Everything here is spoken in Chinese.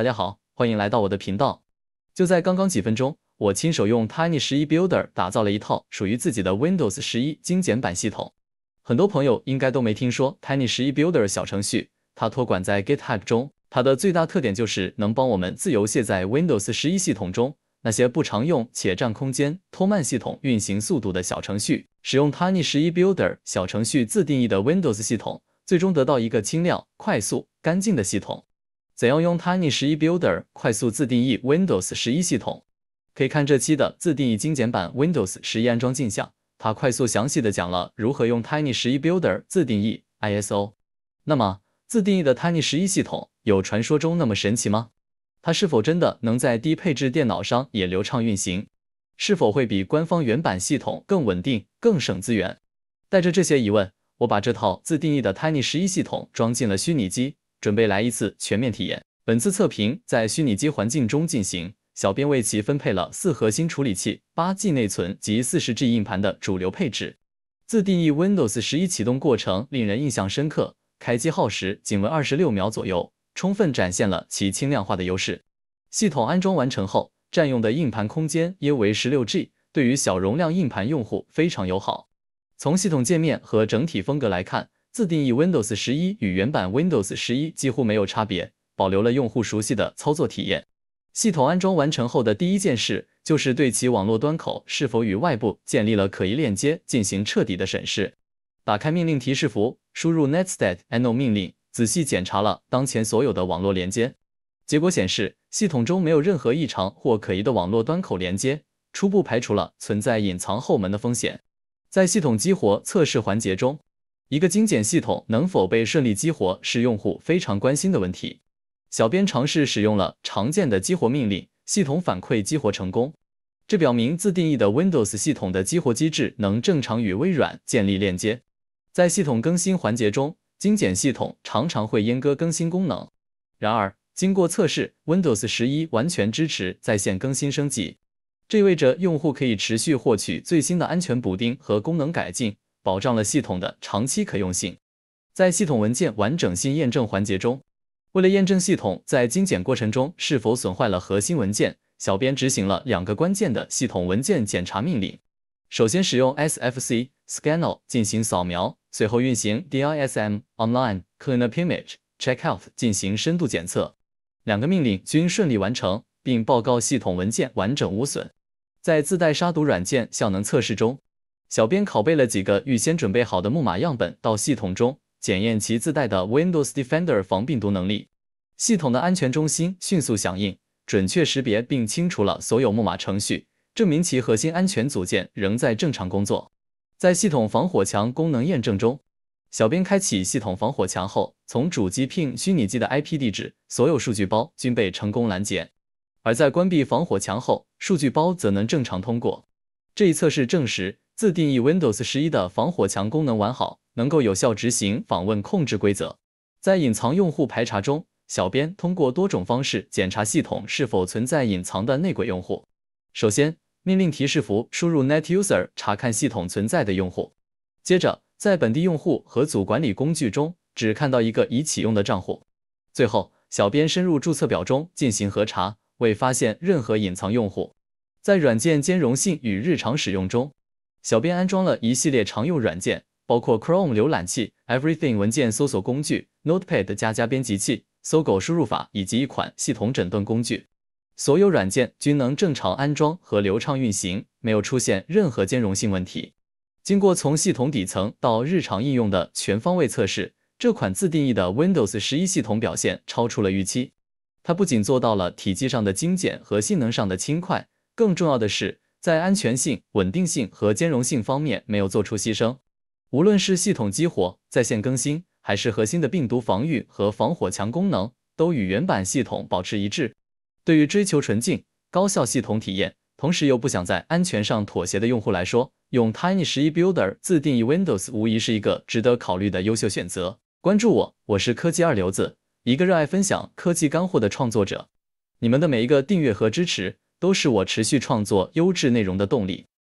大家好，欢迎来到我的频道。就在刚刚几分钟，我亲手用 Tiny 十一 Builder 打造了一套属于自己的 Windows 十一精简版系统。很多朋友应该都没听说 Tiny 十一 Builder 小程序，它托管在 GitHub 中。它的最大特点就是能帮我们自由卸载 Windows 十一系统中那些不常用且占空间、拖慢系统运行速度的小程序。使用 Tiny 十一 Builder 小程序自定义的 Windows 系统，最终得到一个轻量、快速、干净的系统。怎样用 Tiny 十一 Builder 快速自定义 Windows 十一系统？可以看这期的自定义精简版 Windows 十一安装镜像，它快速详细的讲了如何用 Tiny 十一 Builder 自定义 ISO。那么，自定义的 Tiny 十一系统有传说中那么神奇吗？它是否真的能在低配置电脑上也流畅运行？是否会比官方原版系统更稳定、更省资源？带着这些疑问，我把这套自定义的 Tiny 十一系统装进了虚拟机。准备来一次全面体验。本次测评在虚拟机环境中进行，小编为其分配了四核心处理器、八 G 内存及四十 G 硬盘的主流配置。自定义 Windows 十一启动过程令人印象深刻，开机耗时仅为二十六秒左右，充分展现了其轻量化的优势。系统安装完成后，占用的硬盘空间约为十六 G，对于小容量硬盘用户非常友好。从系统界面和整体风格来看，自定义 Windows 十一与原版 Windows 十一几乎没有差别，保留了用户熟悉的操作体验。系统安装完成后的第一件事就是对其网络端口是否与外部建立了可疑链接进行彻底的审视。打开命令提示符，输入 netstat -ano 命令，仔细检查了当前所有的网络连接。结果显示，系统中没有任何异常或可疑的网络端口连接，初步排除了存在隐藏后门的风险。在系统激活测试环节中，一个精简系统能否被顺利激活，是用户非常关心的问题。小编尝试使用了常见的激活命令，系统反馈激活成功，这表明自定义的 Windows 系统的激活机制能正常与微软建立链接。在系统更新环节中，精简系统常常会阉割更新功能。然而，经过测试，Windows 十一完全支持在线更新升级，这意味着用户可以持续获取最新的安全补丁和功能改进。保障了系统的长期可用性。在系统文件完整性验证环节中，为了验证系统在精简过程中是否损坏了核心文件，小编执行了两个关键的系统文件检查命令。首先使用 SFC s c a n n e r 进行扫描，随后运行 DISM Online Cleanup Image c h e c k o u t 进行深度检测。两个命令均顺利完成，并报告系统文件完整无损。在自带杀毒软件效能测试中，小编拷贝了几个预先准备好的木马样本到系统中，检验其自带的 Windows Defender 防病毒能力。系统的安全中心迅速响应，准确识别并清除了所有木马程序，证明其核心安全组件仍在正常工作。在系统防火墙功能验证中，小编开启系统防火墙后，从主机 ping 虚拟机的 IP 地址，所有数据包均被成功拦截；而在关闭防火墙后，数据包则能正常通过。这一测试证实。自定义 Windows 十一的防火墙功能完好，能够有效执行访问控制规则。在隐藏用户排查中，小编通过多种方式检查系统是否存在隐藏的内鬼用户。首先，命令提示符输入 net user 查看系统存在的用户。接着，在本地用户和组管理工具中只看到一个已启用的账户。最后，小编深入注册表中进行核查，未发现任何隐藏用户。在软件兼容性与日常使用中。小编安装了一系列常用软件，包括 Chrome 浏览器、Everything 文件搜索工具、Notepad 加加编辑器、搜狗输入法以及一款系统诊断工具。所有软件均能正常安装和流畅运行，没有出现任何兼容性问题。经过从系统底层到日常应用的全方位测试，这款自定义的 Windows 十一系统表现超出了预期。它不仅做到了体积上的精简和性能上的轻快，更重要的是。在安全性、稳定性和兼容性方面没有做出牺牲。无论是系统激活、在线更新，还是核心的病毒防御和防火墙功能，都与原版系统保持一致。对于追求纯净、高效系统体验，同时又不想在安全上妥协的用户来说，用 Tiny 十一 Builder 自定义 Windows 无疑是一个值得考虑的优秀选择。关注我，我是科技二流子，一个热爱分享科技干货的创作者。你们的每一个订阅和支持。都是我持续创作优质内容的动力。